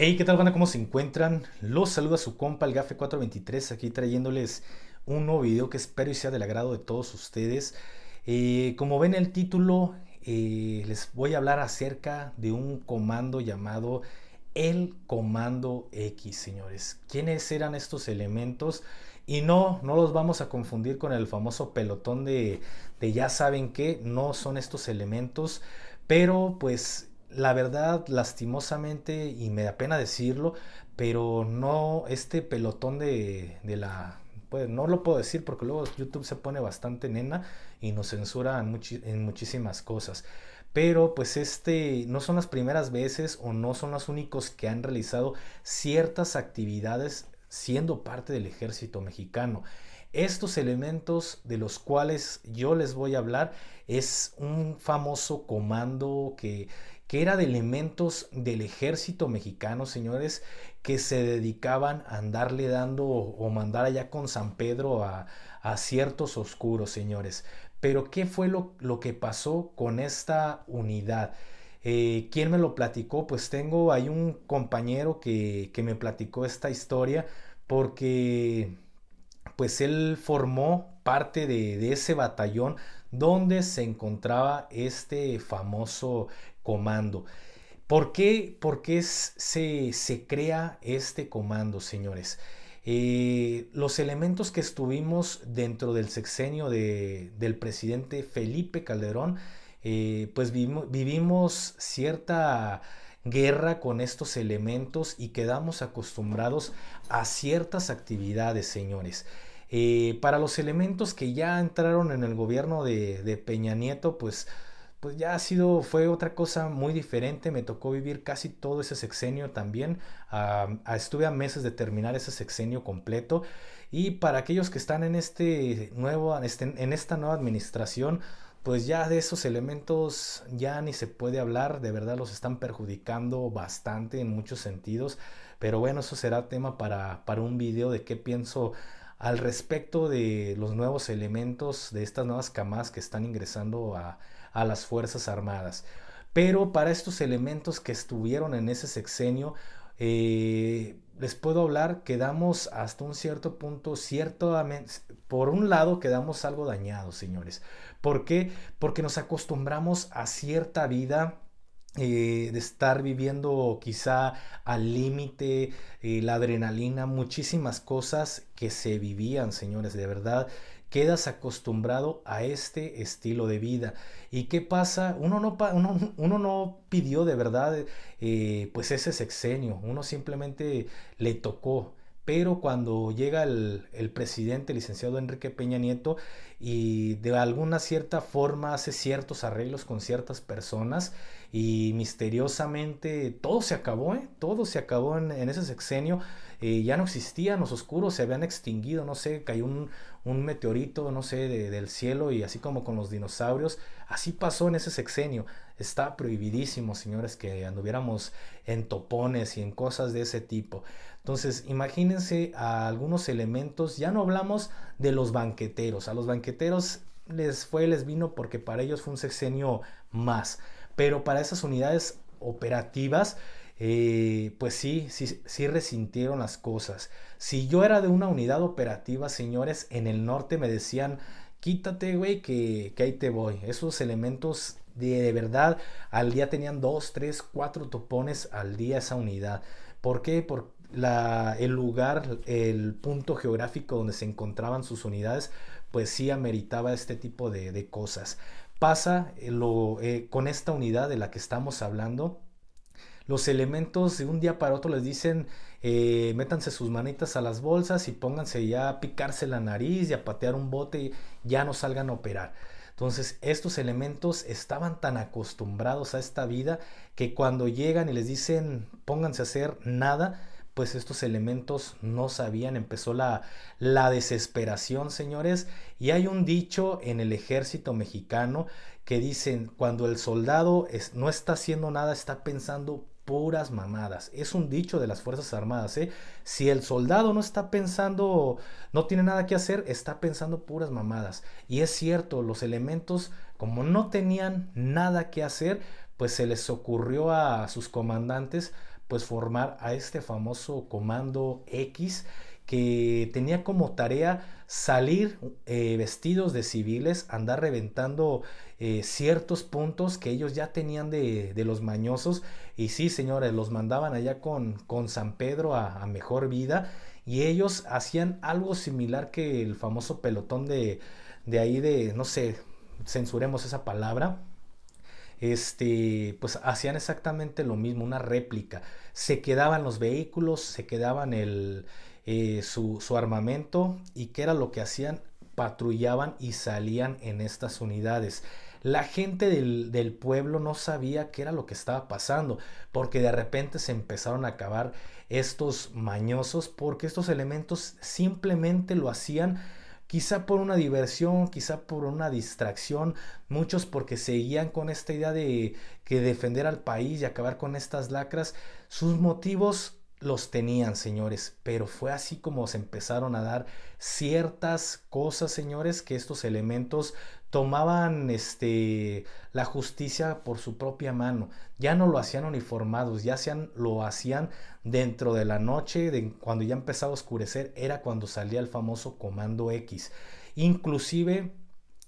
Hey, ¿qué tal, banda? ¿Cómo se encuentran? Los saluda su compa, el Gafe423, aquí trayéndoles un nuevo video que espero y sea del agrado de todos ustedes. Eh, como ven el título, eh, les voy a hablar acerca de un comando llamado el comando X, señores. ¿Quiénes eran estos elementos? Y no, no los vamos a confundir con el famoso pelotón de, de ya saben qué, no son estos elementos, pero pues la verdad, lastimosamente, y me da pena decirlo, pero no, este pelotón de, la... Pues no lo puedo decir porque luego YouTube se pone bastante nena y nos censura en, en muchísimas cosas. Pero pues este no son las primeras veces o no son los únicos que han realizado ciertas actividades siendo parte del ejército mexicano. Estos elementos de los cuales yo les voy a hablar es un famoso comando que, que era de elementos del ejército mexicano, señores, que se dedicaban a andarle dando o, mandar allá con San Pedro a, a ciertos oscuros, señores. Pero ¿qué fue lo, lo, que pasó con esta unidad? Eh, ¿Quién me lo platicó? Pues tengo hay un compañero que, que me platicó esta historia porque pues él formó parte de, ese batallón donde se encontraba este famoso comando. ¿Por qué, por se, se, crea este comando, señores? Eh, los elementos que estuvimos dentro del sexenio de, del presidente Felipe Calderón, eh, pues vivimos cierta guerra con estos elementos y quedamos acostumbrados a ciertas actividades, señores. Eh, para los elementos que ya entraron en el gobierno de, Peña Nieto, pues, pues ya ha sido, fue otra cosa muy diferente. Me tocó vivir casi todo ese sexenio también. estuve a meses de terminar ese sexenio completo. Y para aquellos que están en, este nuevo, en este, esta nueva administración, pues ya de esos elementos ya ni se puede hablar, de verdad los están perjudicando bastante en muchos sentidos, pero bueno, eso será tema para, un video de qué pienso al respecto de los nuevos elementos, de estas nuevas camas que están ingresando a, las Fuerzas Armadas. Pero para estos elementos que estuvieron en ese sexenio, eh, les puedo hablar quedamos hasta un cierto punto, ciertamente, por un lado quedamos algo dañados, señores, ¿Por qué? Porque nos acostumbramos a cierta vida. Eh, de estar viviendo quizá al límite, eh, la adrenalina, muchísimas cosas que se vivían, señores, de verdad quedas acostumbrado a este estilo de vida. ¿Y qué pasa? Uno no, pidió de verdad eh, pues ese sexenio, uno simplemente le tocó pero cuando llega el, el, presidente, licenciado Enrique Peña Nieto, y de alguna cierta forma hace ciertos arreglos con ciertas personas, y misteriosamente todo se acabó, ¿eh? todo se acabó en, ese sexenio. Eh, ya no existían los oscuros, se habían extinguido, no sé, cayó un, un meteorito, no sé, del cielo y así como con los dinosaurios. Así pasó en ese sexenio. Está prohibidísimo, señores, que anduviéramos en topones y en cosas de ese tipo. Entonces, imagínense a algunos elementos, ya no hablamos de los banqueteros, a los banqueteros les fue, les vino porque para ellos fue un sexenio más pero para esas unidades operativas, eh, pues sí, sí, resintieron las cosas. Si yo era de una unidad operativa, señores, en el norte me decían, quítate, güey, que, ahí te voy. Esos elementos de, verdad al día tenían dos, tres, cuatro topones al día esa unidad. ¿Por qué? Por el lugar, el punto geográfico donde se encontraban sus unidades, pues sí ameritaba este tipo de cosas pasa eh, lo, eh, con esta unidad de la que estamos hablando. Los elementos de un día para otro les dicen, eh, métanse sus manitas a las bolsas y pónganse ya a picarse la nariz y a patear un bote y ya no salgan a operar. Entonces estos elementos estaban tan acostumbrados a esta vida que cuando llegan y les dicen pónganse a hacer nada, pues estos elementos no sabían, empezó la, desesperación, señores. Y hay un dicho en el ejército mexicano que dicen, cuando el soldado no está haciendo nada, está pensando puras mamadas. Es un dicho de las Fuerzas Armadas. ¿eh? Si el soldado no está pensando, no tiene nada que hacer, está pensando puras mamadas. Y es cierto, los elementos, como no tenían nada que hacer, pues se les ocurrió a sus comandantes pues formar a este famoso comando X que tenía como tarea salir eh, vestidos de civiles, andar reventando eh, ciertos puntos que ellos ya tenían de, los mañosos. Y sí, señores, los mandaban allá con, con San Pedro a, mejor vida. Y ellos hacían algo similar que el famoso pelotón de, de ahí de, no sé, censuremos esa palabra este, pues hacían exactamente lo mismo, una réplica. Se quedaban los vehículos, se quedaban el, eh, su, armamento y qué era lo que hacían, patrullaban y salían en estas unidades. La gente del, del, pueblo no sabía qué era lo que estaba pasando, porque de repente se empezaron a acabar estos mañosos, porque estos elementos simplemente lo hacían quizá por una diversión, quizá por una distracción, muchos porque seguían con esta idea de que defender al país y acabar con estas lacras, sus motivos los tenían, señores, pero fue así como se empezaron a dar ciertas cosas, señores, que estos elementos tomaban este la justicia por su propia mano. Ya no lo hacían uniformados, ya sean lo hacían dentro de la noche, de, cuando ya empezaba a oscurecer, era cuando salía el famoso comando X. Inclusive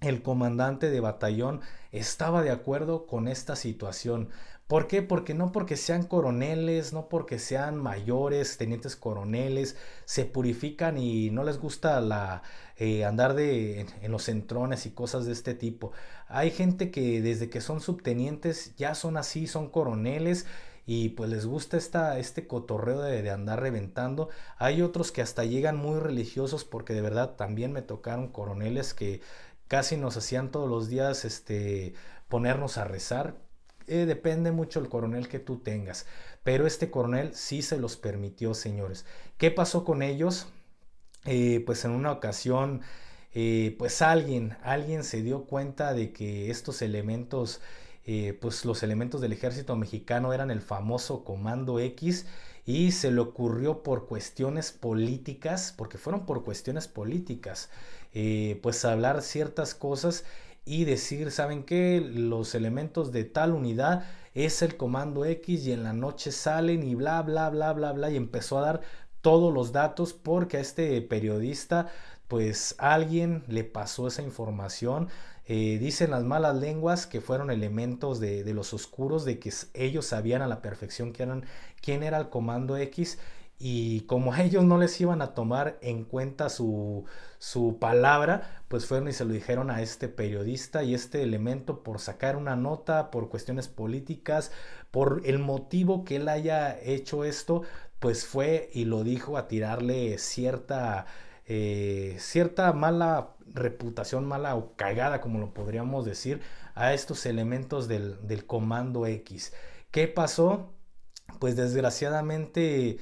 el comandante de batallón estaba de acuerdo con esta situación. ¿Por qué? Porque no porque sean coroneles, no porque sean mayores, tenientes coroneles, se purifican y no les gusta la, eh, andar de, en, los centrones y cosas de este tipo. Hay gente que desde que son subtenientes ya son así, son coroneles y pues les gusta esta, este cotorreo de, de, andar reventando. Hay otros que hasta llegan muy religiosos porque de verdad también me tocaron coroneles que casi nos hacían todos los días este, ponernos a rezar eh, depende mucho el coronel que tú tengas. Pero este coronel sí se los permitió, señores. ¿Qué pasó con ellos? Eh, pues en una ocasión, eh, pues alguien, alguien se dio cuenta de que estos elementos, pues los elementos del ejército mexicano eran el famoso Comando X y se le ocurrió por cuestiones políticas, porque fueron por cuestiones políticas, pues hablar ciertas cosas y decir, ¿saben qué? Los elementos de tal unidad es el comando X y en la noche salen y bla, bla, bla, bla, bla. Y empezó a dar todos los datos porque a este periodista, pues alguien le pasó esa información. Eh, dicen las malas lenguas que fueron elementos de, los oscuros, de que ellos sabían a la perfección que eran, quién era el comando X y como a ellos no les iban a tomar en cuenta su, palabra, pues fueron y se lo dijeron a este periodista y este elemento por sacar una nota, por cuestiones políticas, por el motivo que él haya hecho esto, pues fue y lo dijo a tirarle cierta, eh, cierta mala reputación, mala o cagada, como lo podríamos decir, a estos elementos del, del comando X. ¿Qué pasó? Pues desgraciadamente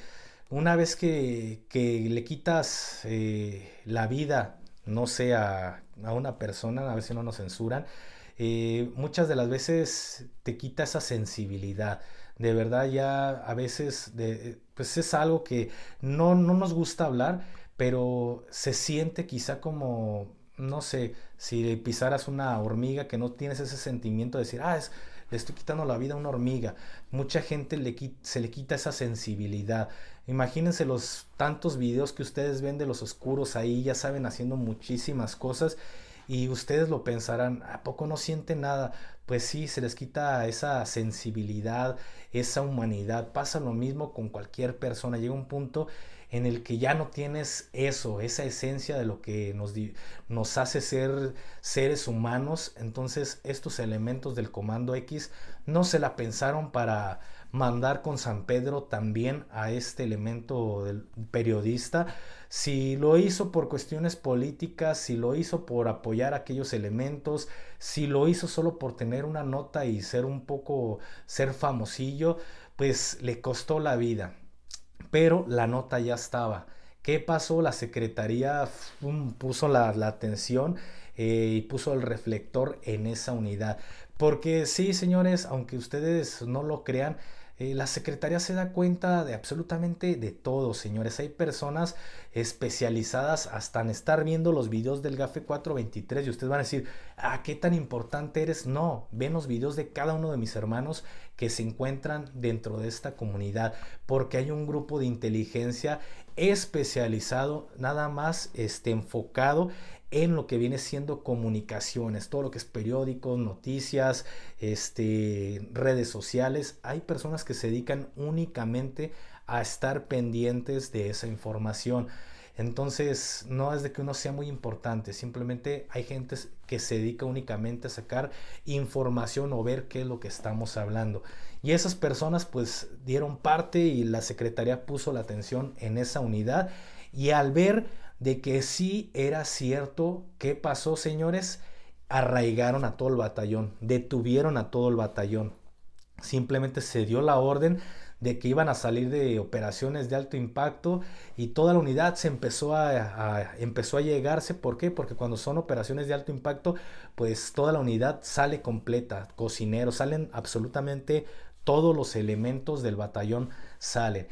una vez que, le quitas eh, la vida, no sé, a, una persona, a veces no nos censuran, eh, muchas de las veces te quita esa sensibilidad. De verdad ya a veces, eh, pues es algo que no, no nos gusta hablar, pero se siente quizá como, no sé, si pisaras una hormiga que no tienes ese sentimiento de decir, ah, es, le estoy quitando la vida a una hormiga. Mucha gente le, se le quita esa sensibilidad. Imagínense los tantos videos que ustedes ven de los oscuros ahí, ya saben, haciendo muchísimas cosas y ustedes lo pensarán, ¿a poco no siente nada? Pues sí, se les quita esa sensibilidad, esa humanidad. Pasa lo mismo con cualquier persona. Llega un punto en el que ya no tienes eso, esa esencia de lo que nos, hace ser seres humanos. Entonces estos elementos del Comando X no se la pensaron para mandar con San Pedro también a este elemento del periodista. Si lo hizo por cuestiones políticas, si lo hizo por apoyar aquellos elementos, si lo hizo solo por tener una nota y ser un poco, ser famosillo, pues le costó la vida pero la nota ya estaba. ¿Qué pasó? La secretaría puso la, atención eh, y puso el reflector en esa unidad. Porque sí, señores, aunque ustedes no lo crean, eh, la Secretaría se da cuenta de absolutamente de todo, señores. Hay personas especializadas hasta en estar viendo los videos del GAFE 423 y ustedes van a decir, ¿a ah, qué tan importante eres? No, ven los videos de cada uno de mis hermanos que se encuentran dentro de esta comunidad, porque hay un grupo de inteligencia especializado, nada más este, enfocado en lo que viene siendo comunicaciones, todo lo que es periódicos, noticias, este, redes sociales. Hay personas que se dedican únicamente a estar pendientes de esa información. Entonces, no es de que uno sea muy importante, simplemente hay gente que se dedica únicamente a sacar información o ver qué es lo que estamos hablando. Y esas personas pues dieron parte y la Secretaría puso la atención en esa unidad y al ver de que sí era cierto qué pasó, señores. Arraigaron a todo el batallón, detuvieron a todo el batallón. Simplemente se dio la orden de que iban a salir de operaciones de alto impacto y toda la unidad se empezó a, empezó a llegarse. ¿Por qué? Porque cuando son operaciones de alto impacto, pues toda la unidad sale completa, cocineros, salen absolutamente todos los elementos del batallón salen.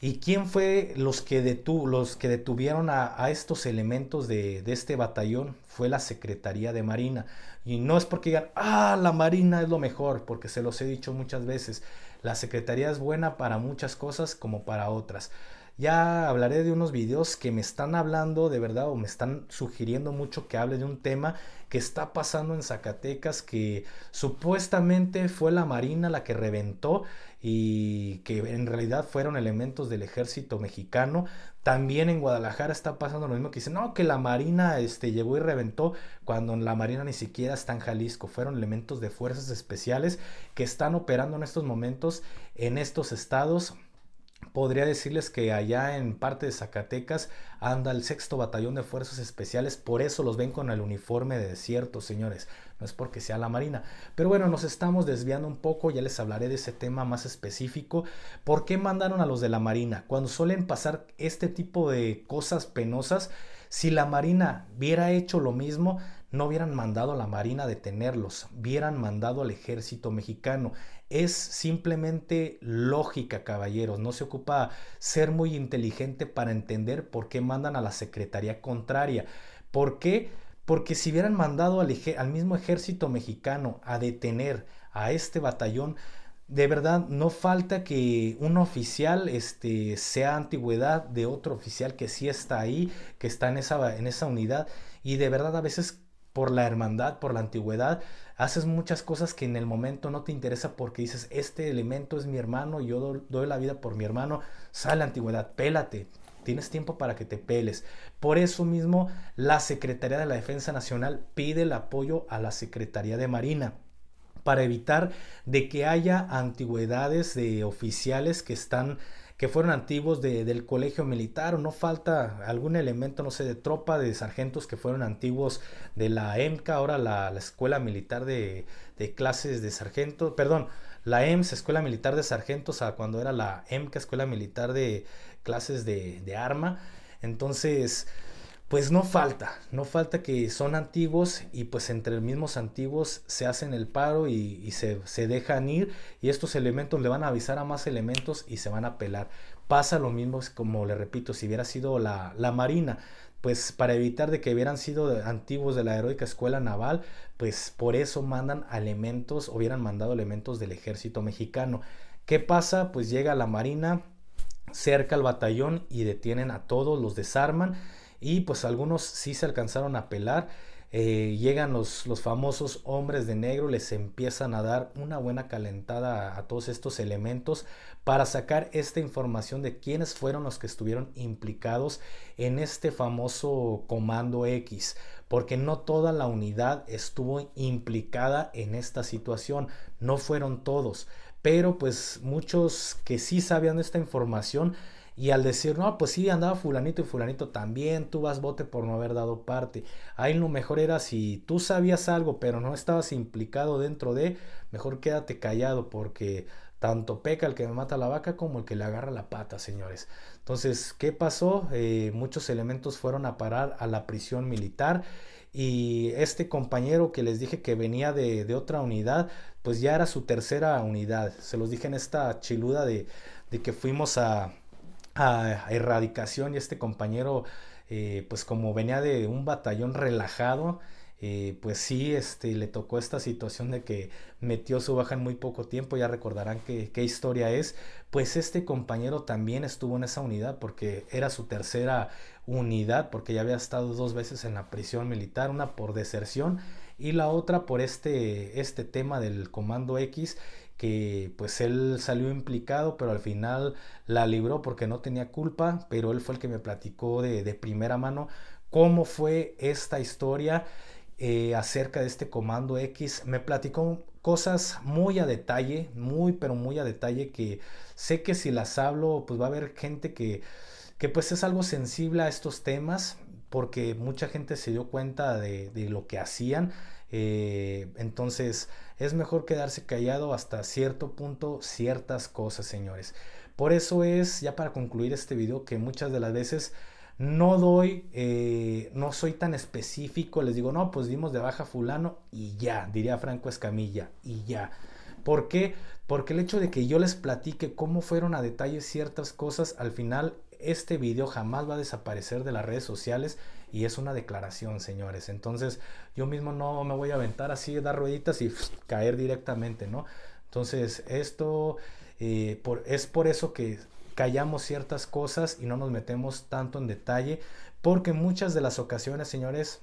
¿Y quién fue los que, los que detuvieron a, estos elementos de, de, este batallón? Fue la Secretaría de Marina. Y no es porque digan, ah, la Marina es lo mejor, porque se los he dicho muchas veces. La Secretaría es buena para muchas cosas como para otras. Ya hablaré de unos videos que me están hablando de verdad o me están sugiriendo mucho que hable de un tema que está pasando en Zacatecas que supuestamente fue la Marina la que reventó y que en realidad fueron elementos del ejército mexicano. También en Guadalajara está pasando lo mismo que dicen, no, que la Marina este, llegó y reventó cuando la Marina ni siquiera está en Jalisco. Fueron elementos de fuerzas especiales que están operando en estos momentos en estos estados podría decirles que allá en parte de Zacatecas anda el sexto batallón de fuerzas especiales, por eso los ven con el uniforme de desierto, señores, no es porque sea la Marina. Pero bueno, nos estamos desviando un poco, ya les hablaré de ese tema más específico. ¿Por qué mandaron a los de la Marina? Cuando suelen pasar este tipo de cosas penosas, si la Marina hubiera hecho lo mismo, no hubieran mandado a la Marina a detenerlos, hubieran mandado al ejército mexicano. Es simplemente lógica, caballeros. No se ocupa ser muy inteligente para entender por qué mandan a la Secretaría contraria. ¿Por qué? Porque si hubieran mandado al, al mismo ejército mexicano a detener a este batallón, de verdad, no falta que un oficial este, sea antigüedad de otro oficial que sí está ahí, que está en esa, en esa unidad. Y de verdad a veces por la hermandad, por la antigüedad, haces muchas cosas que en el momento no te interesa porque dices, este elemento es mi hermano, yo doy la vida por mi hermano, sale la antigüedad, pélate, tienes tiempo para que te peles. Por eso mismo, la Secretaría de la Defensa Nacional pide el apoyo a la Secretaría de Marina para evitar de que haya antigüedades de oficiales que están que fueron antiguos de, del colegio militar o no falta algún elemento, no sé, de tropa, de sargentos que fueron antiguos de la EMCA, ahora la, escuela militar de, clases de sargentos, perdón, la EMS, Escuela Militar de Sargentos, a cuando era la EMCA, Escuela Militar de Clases de, de Arma. Entonces, pues no falta, no falta que son antiguos y pues entre los mismos antiguos se hacen el paro y, se, dejan ir y estos elementos le van a avisar a más elementos y se van a pelar. Pasa lo mismo, como le repito, si hubiera sido la, la marina, pues para evitar de que hubieran sido antiguos de la heroica escuela naval, pues por eso mandan elementos, hubieran mandado elementos del ejército mexicano. ¿Qué pasa? Pues llega la marina cerca al batallón y detienen a todos, los desarman y pues algunos sí se alcanzaron a pelar. Eh, llegan los, los, famosos hombres de negro, les empiezan a dar una buena calentada a, todos estos elementos para sacar esta información de quiénes fueron los que estuvieron implicados en este famoso comando X, porque no toda la unidad estuvo implicada en esta situación, no fueron todos, pero pues muchos que sí sabían esta información, y al decir, no, pues sí, andaba fulanito y fulanito también, tú vas bote por no haber dado parte. Ahí lo mejor era si tú sabías algo, pero no estabas implicado dentro de, mejor quédate callado porque tanto peca el que me mata la vaca como el que le agarra la pata, señores. Entonces, ¿qué pasó? Eh, muchos elementos fueron a parar a la prisión militar y este compañero que les dije que venía de, otra unidad, pues ya era su tercera unidad. Se los dije en esta chiluda de que fuimos a, a, erradicación y este compañero, eh, pues como venía de un batallón relajado, eh, pues sí, este, le tocó esta situación de que metió su baja en muy poco tiempo, ya recordarán qué, qué historia es, pues este compañero también estuvo en esa unidad porque era su tercera unidad, porque ya había estado dos veces en la prisión militar, una por deserción y la otra por este, este tema del Comando X que pues él salió implicado, pero al final la libró porque no tenía culpa, pero él fue el que me platicó de, primera mano cómo fue esta historia eh, acerca de este comando X. Me platicó cosas muy a detalle, muy pero muy a detalle que sé que si las hablo pues va a haber gente que, que pues es algo sensible a estos temas porque mucha gente se dio cuenta de, de lo que hacían eh, entonces, es mejor quedarse callado hasta cierto punto ciertas cosas, señores. Por eso es, ya para concluir este video, que muchas de las veces no doy, eh, no soy tan específico, les digo, no, pues dimos de baja fulano y ya, diría Franco Escamilla, y ya. ¿Por qué? Porque el hecho de que yo les platique cómo fueron a detalle ciertas cosas, al final este video jamás va a desaparecer de las redes sociales y es una declaración, señores. Entonces, yo mismo no me voy a aventar así, dar rueditas y caer directamente, ¿no? Entonces, esto eh, es por eso que callamos ciertas cosas y no nos metemos tanto en detalle, porque muchas de las ocasiones, señores,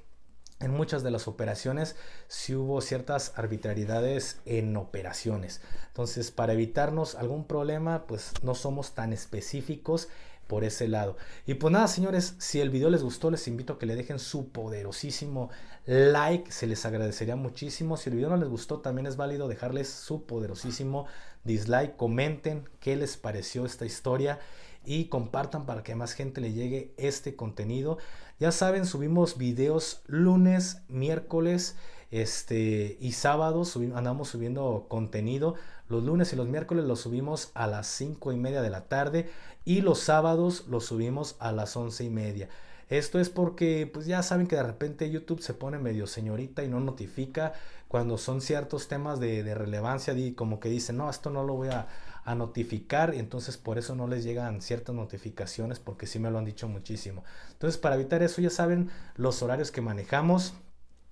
en muchas de las operaciones si hubo ciertas arbitrariedades en operaciones. Entonces, para evitarnos algún problema, pues no somos tan específicos por ese lado. Y pues nada, señores, si el video les gustó, les invito a que le dejen su poderosísimo like, se les agradecería muchísimo. Si el video no les gustó, también es válido dejarles su poderosísimo dislike. Comenten qué les pareció esta historia y compartan para que más gente le llegue este contenido. Ya saben, subimos videos lunes, miércoles este, y sábados andamos subiendo contenido. Los lunes y los miércoles los subimos a las 5 y media de la tarde y los sábados los subimos a las once y media. Esto es porque pues ya saben que de repente YouTube se pone medio señorita y no notifica cuando son ciertos temas de, de relevancia y como que dicen, no, esto no lo voy a, a notificar, y entonces por eso no les llegan ciertas notificaciones, porque si me lo han dicho muchísimo. Entonces, para evitar eso, ya saben los horarios que manejamos.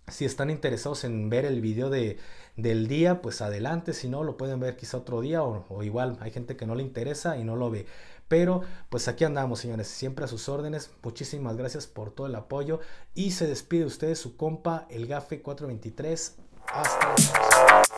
Si están interesados en ver el video de, del día, pues adelante. Si no, lo pueden ver quizá otro día o, igual hay gente que no le interesa y no lo ve. Pero pues aquí andamos, señores, siempre a sus órdenes. Muchísimas gracias por todo el apoyo. Y se despide ustedes su compa, el GAFE 423. Hasta